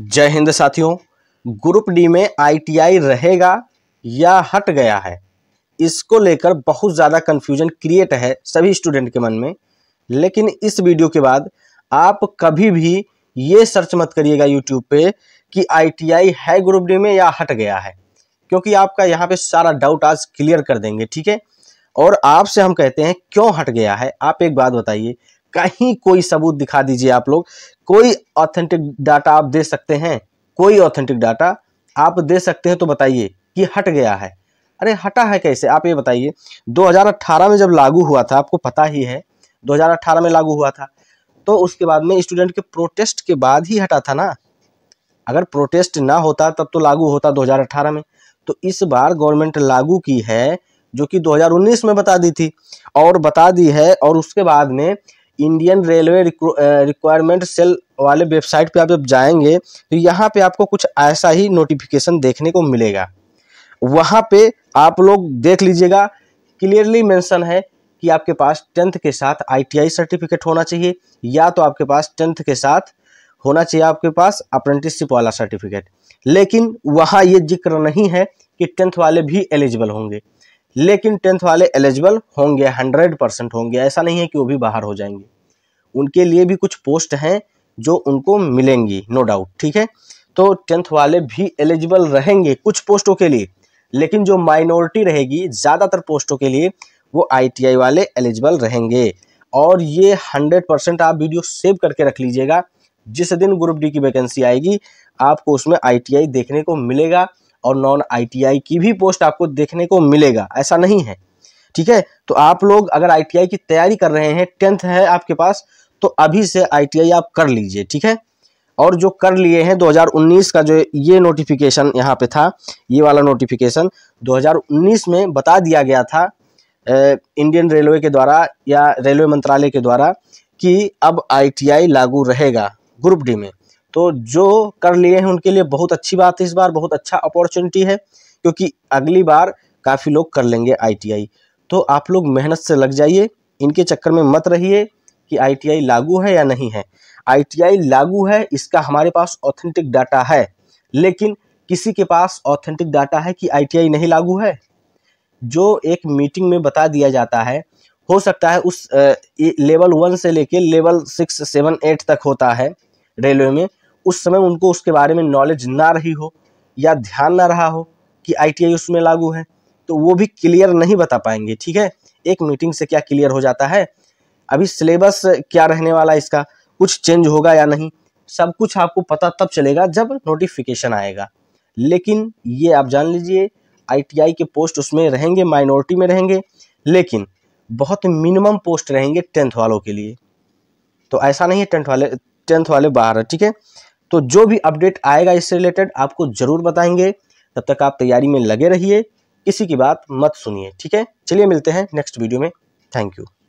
जय हिंद साथियों group D में आईटीआई रहेगा या हट गया है इसको लेकर बहुत ज़्यादा कन्फ्यूजन क्रिएट है सभी स्टूडेंट के मन में लेकिन इस वीडियो के बाद आप कभी भी ये सर्च मत करिएगा यूट्यूब पे कि आईटीआई है ग्रुप डी में या हट गया है क्योंकि आपका यहाँ पे सारा डाउट आज क्लियर कर देंगे ठीक है और आपसे हम कहते हैं क्यों हट गया है आप एक बात बताइए कहीं कोई सबूत दिखा दीजिए आप लोग कोई ऑथेंटिक डाटा आप दे सकते हैं कोई ऑथेंटिक डाटा आप दे सकते हैं तो बताइए कि हट गया है अरे हटा है कैसे आप ये बताइए 2018 में जब लागू हुआ था आपको पता ही है 2018 में लागू हुआ था तो उसके बाद में स्टूडेंट के प्रोटेस्ट के बाद ही हटा था ना अगर प्रोटेस्ट ना होता तब तो लागू होता 2018 में तो इस बार गवर्नमेंट लागू की है जो कि 2019 में बता दी थी और बता दी है और उसके बाद में इंडियन रेलवे रिक्वायरमेंट सेल वाले वेबसाइट पे आप जब जाएंगे तो यहाँ पे आपको कुछ ऐसा ही नोटिफिकेशन देखने को मिलेगा वहाँ पे आप लोग देख लीजिएगा क्लियरली मेंशन है कि आपके पास टेंथ के साथ आईटीआई सर्टिफिकेट होना चाहिए या तो आपके पास टेंथ के साथ होना चाहिए आपके पास अप्रेंटिसशिप वाला सर्टिफिकेट लेकिन वहाँ ये जिक्र नहीं है कि टेंथ वाले भी एलिजिबल होंगे लेकिन टेंथ वाले एलिजिबल होंगे हंड्रेड परसेंट होंगे ऐसा नहीं है कि वो भी बाहर हो जाएंगे उनके लिए भी कुछ पोस्ट हैं जो उनको मिलेंगी नो डाउट ठीक है तो टेंथ वाले भी एलिजिबल रहेंगे कुछ पोस्टों के लिए लेकिन जो माइनॉरिटी रहेगी ज़्यादातर पोस्टों के लिए वो आईटीआई वाले एलिजिबल रहेंगे और ये हंड्रेड परसेंट आप वीडियो सेव करके रख लीजिएगा जिस दिन ग्रुप डी की वैकेंसी आएगी आपको उसमें आईटीआई देखने को मिलेगा और नॉन आईटीआई की भी पोस्ट आपको देखने को मिलेगा ऐसा नहीं है ठीक है तो आप लोग अगर आईटीआई की तैयारी कर रहे हैं टेंथ है आपके पास तो अभी से आईटीआई आप कर लीजिए ठीक है और जो कर लिए हैं 2019 का जो ये नोटिफिकेशन यहाँ पे था ये वाला नोटिफिकेशन 2019 में बता दिया गया था इंडियन रेलवे के द्वारा या रेलवे मंत्रालय के द्वारा कि अब आई लागू रहेगा ग्रुप डी में तो जो कर लिए हैं उनके लिए बहुत अच्छी बात है इस बार बहुत अच्छा अपॉर्चुनिटी है क्योंकि अगली बार काफ़ी लोग कर लेंगे आईटीआई तो आप लोग मेहनत से लग जाइए इनके चक्कर में मत रहिए कि आईटीआई लागू है या नहीं है आईटीआई लागू है इसका हमारे पास ऑथेंटिक डाटा है लेकिन किसी के पास ऑथेंटिक डाटा है कि आईटीआई नहीं लागू है जो एक मीटिंग में बता दिया जाता है हो सकता है उस लेवल वन से लेके लेवल सिक्स सेवन एट तक होता है रेलवे में उस समय उनको उसके बारे में नॉलेज ना रही हो या ध्यान ना रहा हो कि आई उसमें लागू है तो वो भी क्लियर नहीं बता पाएंगे ठीक है एक मीटिंग से क्या क्लियर हो जाता है अभी सिलेबस क्या रहने वाला है इसका कुछ चेंज होगा या नहीं सब कुछ आपको पता तब चलेगा जब नोटिफिकेशन आएगा लेकिन ये आप जान लीजिए आईटीआई के पोस्ट उसमें रहेंगे माइनॉरिटी में रहेंगे लेकिन बहुत मिनिमम पोस्ट रहेंगे टेंथ वालों के लिए तो ऐसा नहीं है टेंथ वाले टेंथ वाले बाहर ठीक है तो जो भी अपडेट आएगा इससे रिलेटेड आपको ज़रूर बताएंगे तब तक आप तैयारी में लगे रहिए किसी की बात मत सुनिए ठीक है चलिए मिलते हैं नेक्स्ट वीडियो में थैंक यू